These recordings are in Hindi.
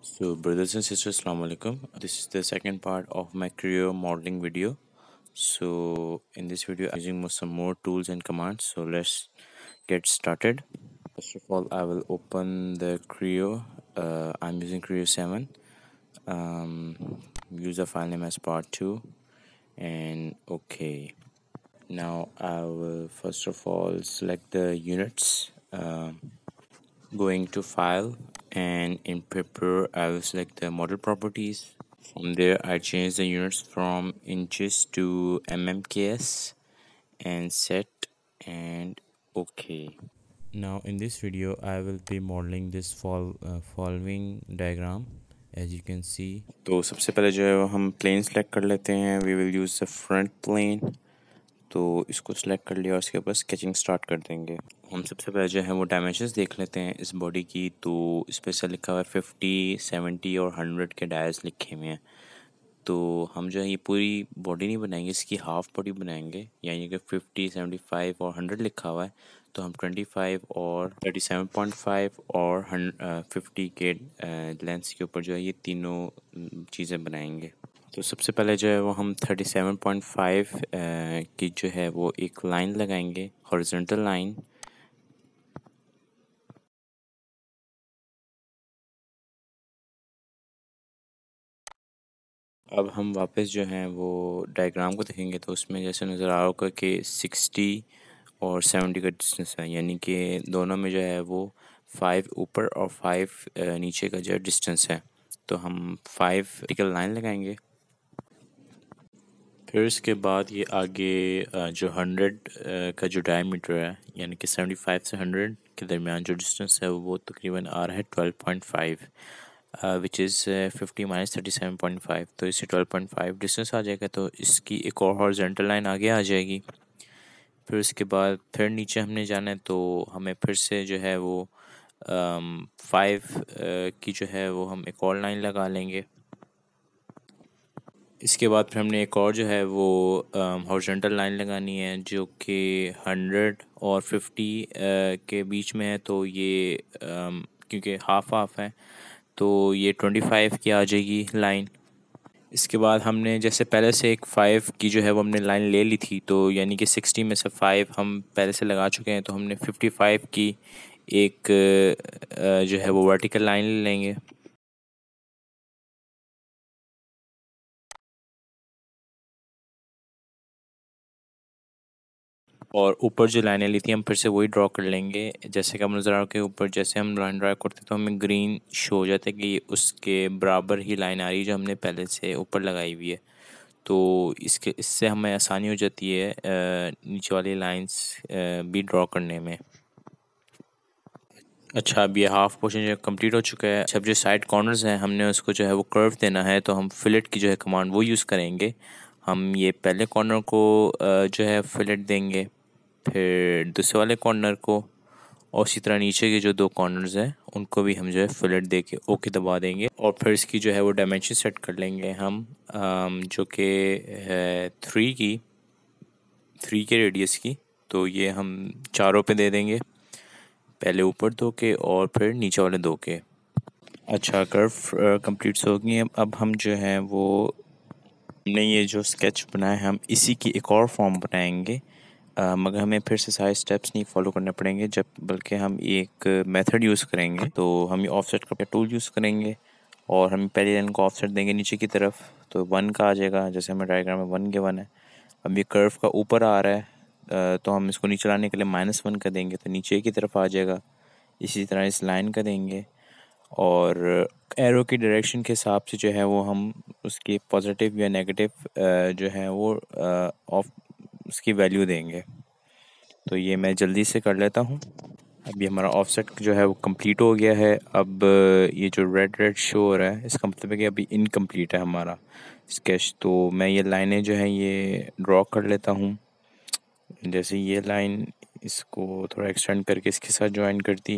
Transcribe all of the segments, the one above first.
so brothers and sisters assalamu alaikum this is the second part of my creo modeling video so in this video i'm using some more tools and commands so let's get started first of all i will open the creo uh, i'm using creo 7 um, use the file name as part 2 and okay now i will first of all select the units uh, going to file and in paper I will select the model properties from there I change the units from inches to mmks and set and okay now in this video I will be modeling this uh, following diagram as you can see so first पहले जो है हम plane select we will use the front plane तो इसको सिलेक्ट कर लिया और इसके ऊपर स्केचिंग स्टार्ट कर देंगे हम सबसे पहले जो है वो डायमेंशन देख लेते हैं इस बॉडी की तो इस पर लिखा हुआ है फिफ्टी सेवेंटी और हंड्रेड के डायस लिखे हुए हैं तो हम जो है ये पूरी बॉडी नहीं बनाएंगे इसकी हाफ़ बॉडी बनाएंगे यानी कि फिफ्टी सेवेंटी फाइव और हंड्रेड लिखा हुआ है तो हम ट्वेंटी फाइव और थर्टी सेवन पॉइंट फाइव और फिफ्टी के लेंस के ऊपर जो है ये तीनों चीज़ें बनाएंगे तो सबसे पहले जो है वो हम 37.5 की जो है वो एक लाइन लगाएंगे हॉरिजॉन्टल लाइन अब हम वापस जो हैं वो डायग्राम को देखेंगे तो उसमें जैसे नज़र आ रहा कि 60 और 70 का डिस्टेंस है यानी कि दोनों में जो है वो फाइव ऊपर और फाइव नीचे का जो डिस्टेंस है तो हम फाइव लाइन लगाएंगे फिर उसके बाद ये आगे जो हंड्रेड का जो डायमीटर है यानी कि सेवेंटी फाइव से हंड्रेड के दरमियान जो डिस्टेंस है वो तकरीबन आ रहा है twelve point five which is fifty minus thirty seven point five तो इससे ट्वेल्व पॉइंट फाइव डिस्टेंस आ जाएगा तो इसकी एक और हॉर्जेंटल लाइन आगे आ जाएगी फिर उसके बाद फिर नीचे हमने जाना है तो हमें फिर से जो है वो फाइव uh, की जो है वो हम एक और लाइन लगा लेंगे इसके बाद फिर हमने एक और जो है वो हॉर्जेंटल लाइन लगानी है जो कि हंड्रेड और फिफ्टी के बीच में है तो ये क्योंकि हाफ हाफ है तो ये ट्वेंटी फाइव की आ जाएगी लाइन इसके बाद हमने जैसे पहले से एक फ़ाइव की जो है वो हमने लाइन ले ली थी तो यानी कि सिक्सटी में से फ़ाइव हम पहले से लगा चुके हैं तो हमने फिफ्टी फाइव की एक जो है वो वर्टिकल लाइन ले लेंगे और ऊपर जो लाइनें ली थी हम फिर से वही ड्रॉ कर लेंगे जैसे कि हम नज़र के ऊपर जैसे हम लाइन ड्रा करते तो हमें ग्रीन शो हो जाता है कि उसके बराबर ही लाइन आ रही है जो हमने पहले से ऊपर लगाई हुई है तो इसके इससे हमें आसानी हो जाती है नीचे वाली लाइंस भी ड्रॉ करने में अच्छा अब ये हाफ पोर्शन जो कंप्लीट हो चुका है अच्छा, अब जो साइड कॉर्नर्स हैं हमने उसको जो है वो कर्व देना है तो हम फिलेट की जो है कमांड वो यूज़ करेंगे हम ये पहले कॉर्नर को जो है फिलेट देंगे फिर दूसरे वाले कॉर्नर को और इसी तरह नीचे के जो दो कॉर्नर्स हैं उनको भी हम जो है फिलेट दे के ओके दबा देंगे और फिर इसकी जो है वो डायमेंशन सेट कर लेंगे हम जो कि थ्री की थ्री के रेडियस की तो ये हम चारों पे दे देंगे पहले ऊपर दो के और फिर नीचे वाले दो के अच्छा कर्व कंप्लीट हो गई अब हम जो है वो हमने ये जो स्केच बनाया हम इसी की एक और फॉर्म बनाएंगे मगर हमें फिर से सारे स्टेप्स नहीं फॉलो करने पड़ेंगे जब बल्कि हम एक मेथड यूज़ करेंगे तो हम ये ऑफसेट का टूल यूज़ करेंगे और हम पहले लाइन को ऑफसेट देंगे नीचे की तरफ तो वन का आ जाएगा जैसे हमें डायग्राम में वन के वन है अब ये कर्व का ऊपर आ रहा है तो हम इसको नीचे लाने के लिए माइनस वन का देंगे तो नीचे की तरफ आ जाएगा इसी तरह इस लाइन का देंगे और एरो की डायरेक्शन के हिसाब से जो है वो हम उसके पॉजिटिव या नेगेटिव जो है वो ऑफ उसकी वैल्यू देंगे तो ये मैं जल्दी से कर लेता हूँ अभी हमारा ऑफसेट जो है वो कंप्लीट हो गया है अब ये जो रेड रेड शो हो रहा है इसका मतलब है कि अभी इनकम्प्लीट है हमारा स्केच तो मैं ये लाइनें जो हैं ये ड्रॉ कर लेता हूँ जैसे ये लाइन इसको थोड़ा एक्सटेंड करके इसके साथ ज्वाइन कर दी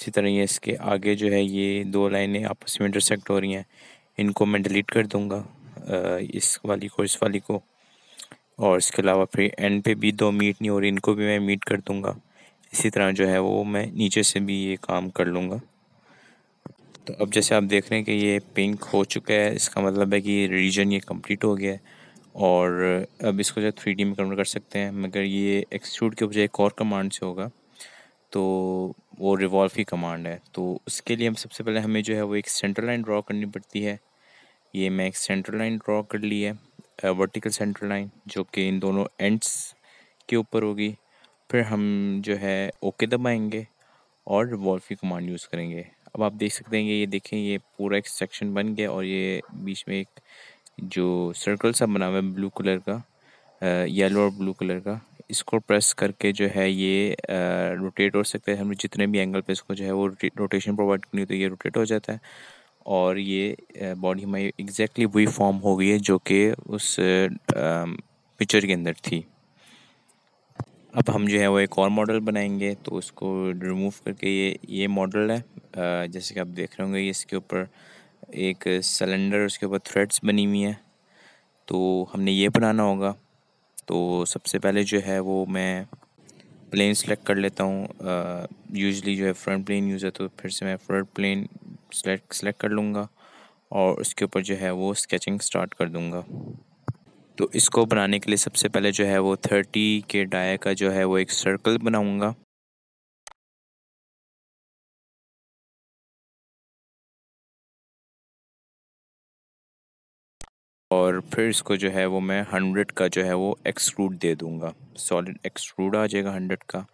इसी तरह ये इसके आगे जो है ये दो लाइनें आपस में इंटरसेक्ट हो रही हैं इनको मैं डिलीट कर दूँगा इस वाली को इस वाली को और इसके अलावा फिर एंड पे भी दो मीट नहीं हो रही इनको भी मैं मीट कर दूँगा इसी तरह जो है वो मैं नीचे से भी ये काम कर लूँगा तो अब जैसे आप देख रहे हैं कि ये पिंक हो चुका है इसका मतलब है कि रीजन ये कम्प्लीट हो गया है और अब इसको जो थ्री डी में कन्वर्ट कर सकते हैं मगर ये एक्सट्रूड के बजाय एक और कमांड से होगा तो वो रिवॉल्व ही कमांड है तो उसके लिए हम सबसे पहले हमें जो है वो एक सेंट्रल लाइन ड्रॉ करनी पड़ती है ये मैं एक सेंट्रल लाइन ड्रॉ कर ली है वर्टिकल सेंटर लाइन जो कि इन दोनों एंड्स के ऊपर होगी फिर हम जो है ओके दबाएंगे और रिवॉल्व की कमांड यूज़ करेंगे अब आप देख सकते हैं ये देखें ये पूरा एक सेक्शन बन गया और ये बीच में एक जो सर्कल सा बना हुआ है ब्लू कलर का येलो और ब्लू कलर का इसको प्रेस करके जो है ये रोटेट हो सकता है हम जितने भी एंगल पे इसको जो है वो रोटेशन प्रोवाइड करनी होती है ये रोटेट हो जाता है और ये बॉडी हमारी एग्जैक्टली वही फॉर्म हो गई है जो कि उस पिक्चर के अंदर थी अब हम जो है वो एक और मॉडल बनाएंगे तो उसको रिमूव करके ये ये मॉडल है जैसे कि आप देख रहे होंगे इसके ऊपर एक सिलेंडर उसके ऊपर थ्रेड्स बनी हुई हैं तो हमने ये बनाना होगा तो सबसे पहले जो है वो मैं प्लेन सेलेक्ट कर लेता हूँ यूजली जो है फ्रंट प्लेन यूज़ है तो फिर से मैं फ्रंट प्लेन सेलेक्ट सेलेक्ट कर लूँगा और उसके ऊपर जो है वो स्केचिंग स्टार्ट कर दूँगा तो इसको बनाने के लिए सबसे पहले जो है वो थर्टी के डाया का जो है वो एक सर्कल बनाऊँगा और फिर इसको जो है वो मैं हंड्रेड का जो है वो एक्सक्रूड दे दूँगा सॉलिड एक्सक्रूड आ जाएगा हंड्रेड का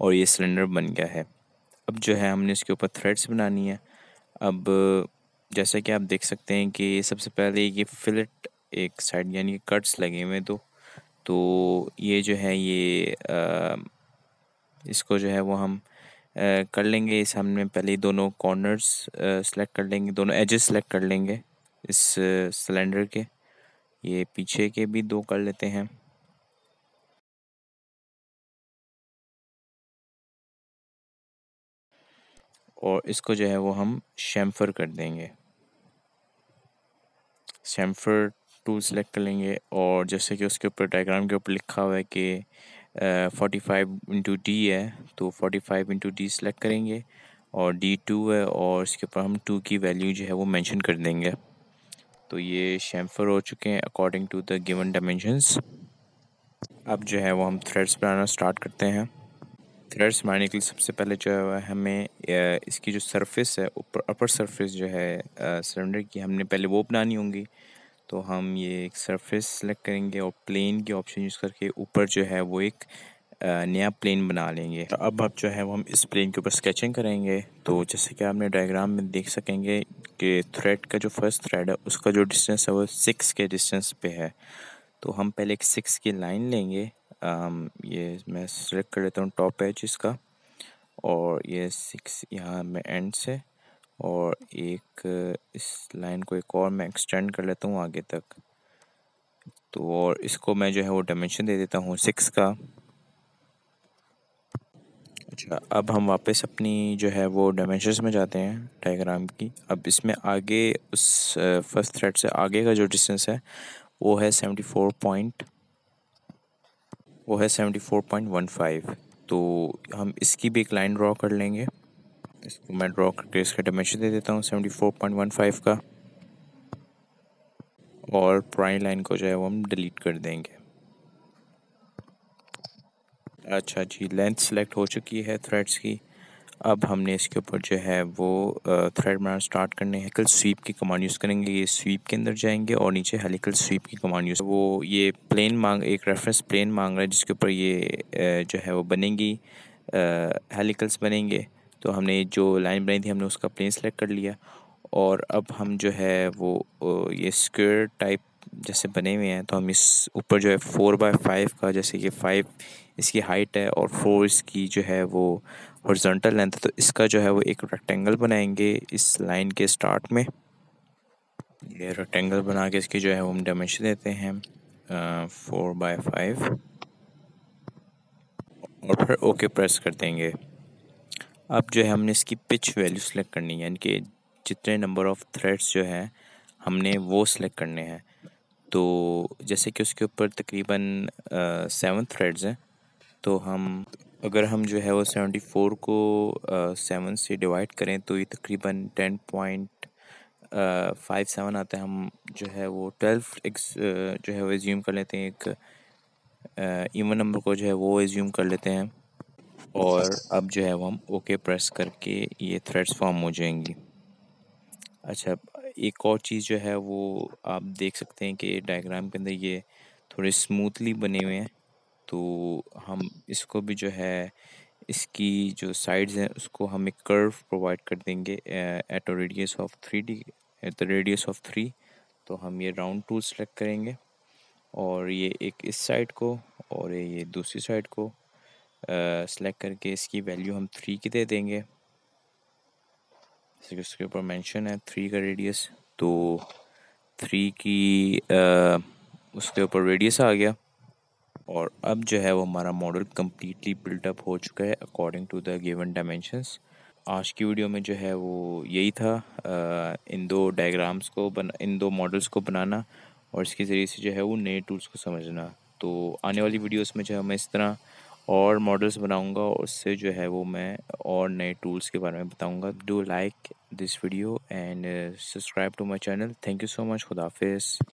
और ये सिलेंडर बन गया है अब जो है हमने इसके ऊपर थ्रेड्स बनानी है अब जैसा कि आप देख सकते हैं कि सबसे पहले ये फिलेट एक साइड यानी कि कट्स लगे हुए तो तो ये जो है ये आ, इसको जो है वो हम आ, कर लेंगे इस हमने पहले दोनों कॉर्नर्स सेलेक्ट कर लेंगे दोनों एजेस सेलेक्ट कर लेंगे इस सिलेंडर के ये पीछे के भी दो कर लेते हैं और इसको जो है वो हम शैम्फर कर देंगे शैम्फर टूल सेलेक्ट कर लेंगे और जैसे कि उसके ऊपर डायग्राम के ऊपर लिखा हुआ है कि फोर्टी फाइव इंटू डी है तो forty five into D select करेंगे और डी टू है और इसके ऊपर हम टू की वैल्यू जो है वो मेंशन कर देंगे तो ये शैम्फर हो चुके हैं according to the given dimensions अब जो है वो हम थ्रेड्स बनाना स्टार्ट करते हैं थ्रेड्स मारने के लिए सबसे पहले जो है हमें इसकी जो सरफेस है ऊपर अपर सरफेस जो है सिलेंडर की हमने पहले वो बनानी होंगी तो हम ये एक सरफेस सेलेक्ट करेंगे और प्लेन के ऑप्शन यूज़ करके ऊपर जो है वो एक नया प्लेन बना लेंगे तो अब अब जो है वो हम इस प्लेन के ऊपर स्केचिंग करेंगे तो जैसे कि आपने डायग्राम में देख सकेंगे कि थ्रेड का जो फर्स्ट थ्रेड है उसका जो डिस्टेंस है वो सिक्स के डिस्टेंस पे है तो हम पहले एक सिक्स की लाइन लेंगे Um, ये मैं सेलेक्ट कर लेता हूँ टॉप एच इसका और ये सिक्स यहाँ में एंड से और एक इस लाइन को एक और मैं एक्सटेंड कर लेता हूँ आगे तक तो और इसको मैं जो है वो डायमेंशन दे देता हूँ सिक्स का अच्छा अब हम वापस अपनी जो है वो डायमेंशन में जाते हैं डायग्राम की अब इसमें आगे उस फर्स्ट uh, थ्रेड से आगे का जो डिस्टेंस है वो है सेवेंटी फोर पॉइंट वो है 74.15 तो हम इसकी भी एक लाइन ड्रॉ कर लेंगे इसको मैं ड्रॉ करके इसका डायमेंशन दे देता हूँ 74.15 का और प्राइम लाइन को जो है वो हम डिलीट कर देंगे अच्छा जी लेंथ सेलेक्ट हो चुकी है थ्रेड्स की अब हमने इसके ऊपर जो है वो थ्रेड बनाना स्टार्ट करने हेलिकल स्वीप की कमांड यूज़ करेंगे ये स्वीप के अंदर जाएंगे और नीचे हेलिकल स्वीप की कमांड यूज़ वो ये प्लेन मांग एक रेफरेंस प्लेन मांग रहा है जिसके ऊपर ये जो है वो बनेंगी हेलिकल्स बनेंगे तो हमने जो लाइन बनाई थी हमने उसका प्लेन सेलेक्ट कर लिया और अब हम जो है वो ये स्क्वेयर टाइप जैसे बने हुए हैं तो हम इस ऊपर जो है फ़ोर बाय फाइव का जैसे ये फाइव इसकी हाइट है और फोर इसकी जो है वो हॉरिजॉन्टल लेंथ है तो इसका जो है वो एक रेक्टेंगल बनाएंगे इस लाइन के स्टार्ट में ये रेक्टेंगल बना के इसकी जो है हम डायमेंशन देते हैं फोर बाय फाइव और फिर ओके प्रेस कर देंगे अब जो है हमने इसकी पिच वैल्यू सेलेक्ट करनी है यानी कि जितने नंबर ऑफ़ थ्रेड्स जो है हमने वो सिलेक्ट करने हैं तो जैसे कि उसके ऊपर तकरीबन सेवन थ्रेड्स हैं तो हम अगर हम जो है वो सेवेंटी फ़ोर को सेवन uh, से डिवाइड करें तो ये तकरीबन टेन पॉइंट फाइव सेवन आता है हम जो है वो ट्वेल्व एक्स जो है वो एज्यूम कर लेते हैं एक इवन uh, नंबर को जो है वो एज्यूम कर लेते हैं और अब जो है वो हम ओके प्रेस करके ये थ्रेड्स फॉर्म हो जाएंगी अच्छा एक और चीज़ जो है वो आप देख सकते हैं कि डायग्राम के अंदर ये थोड़े स्मूथली बने हुए हैं तो हम इसको भी जो है इसकी जो साइड्स हैं उसको हम एक कर्व प्रोवाइड कर देंगे at a radius of three D at the radius of three तो हम ये राउंड टूल सेलेक्ट करेंगे और ये एक इस साइड को और ये दूसरी साइड को सेलेक्ट करके इसकी वैल्यू हम थ्री की दे देंगे इसके ऊपर मेंशन है थ्री का रेडियस तो थ्री की आ, उसके ऊपर तो रेडियस आ गया और अब जो है वो हमारा मॉडल कम्प्लीटली बिल्टअप हो चुका है according to the given dimensions आज की वीडियो में जो है वो यही था आ, इन दो डायग्राम्स को बना इन दो मॉडल्स को बनाना और इसके ज़रिए से जो है वो नए टूल्स को समझना तो आने वाली वीडियोस में जो है मैं इस तरह और मॉडल्स बनाऊंगा और उससे जो है वो मैं और नए टूल्स के बारे में बताऊंगा do like this video and subscribe to my channel thank you so much खुदाफिज